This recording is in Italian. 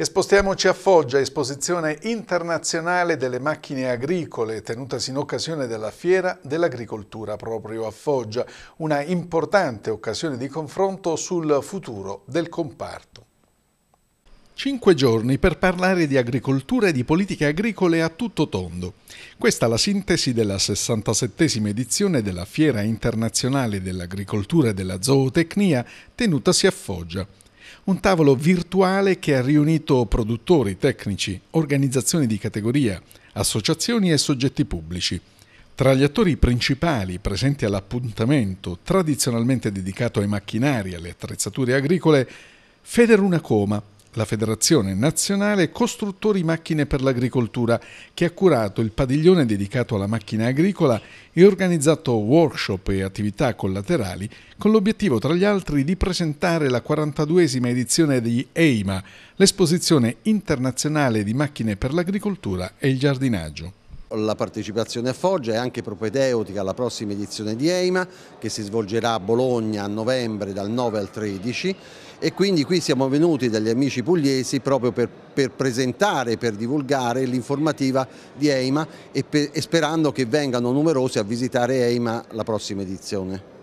E spostiamoci a Foggia, esposizione internazionale delle macchine agricole tenutasi in occasione della Fiera dell'Agricoltura proprio a Foggia, una importante occasione di confronto sul futuro del comparto. Cinque giorni per parlare di agricoltura e di politiche agricole a tutto tondo. Questa è la sintesi della 67esima edizione della Fiera Internazionale dell'Agricoltura e della Zootecnia tenutasi a Foggia un tavolo virtuale che ha riunito produttori, tecnici, organizzazioni di categoria, associazioni e soggetti pubblici. Tra gli attori principali presenti all'appuntamento, tradizionalmente dedicato ai macchinari e alle attrezzature agricole, Federuna Coma, la Federazione Nazionale Costruttori Macchine per l'Agricoltura, che ha curato il padiglione dedicato alla macchina agricola e organizzato workshop e attività collaterali con l'obiettivo, tra gli altri, di presentare la 42esima edizione di EIMA, l'esposizione internazionale di macchine per l'agricoltura e il giardinaggio. La partecipazione a Foggia è anche propedeutica alla prossima edizione di EIMA che si svolgerà a Bologna a novembre dal 9 al 13 e quindi qui siamo venuti dagli amici pugliesi proprio per, per presentare, per divulgare l'informativa di EIMA e, per, e sperando che vengano numerosi a visitare EIMA la prossima edizione.